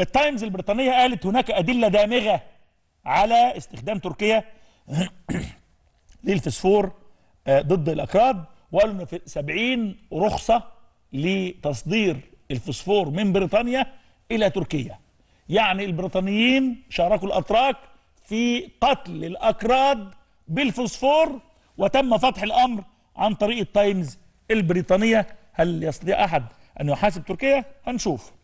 التايمز البريطانية قالت هناك أدلة دامغة على استخدام تركيا للفسفور آه، ضد الأكراد وقالوا إن في 70 رخصة لتصدير الفسفور من بريطانيا إلى تركيا يعني البريطانيين شاركوا الأتراك في قتل الأكراد بالفسفور وتم فتح الأمر عن طريق التايمز البريطانية هل يستطيع أحد أن يحاسب تركيا؟ هنشوف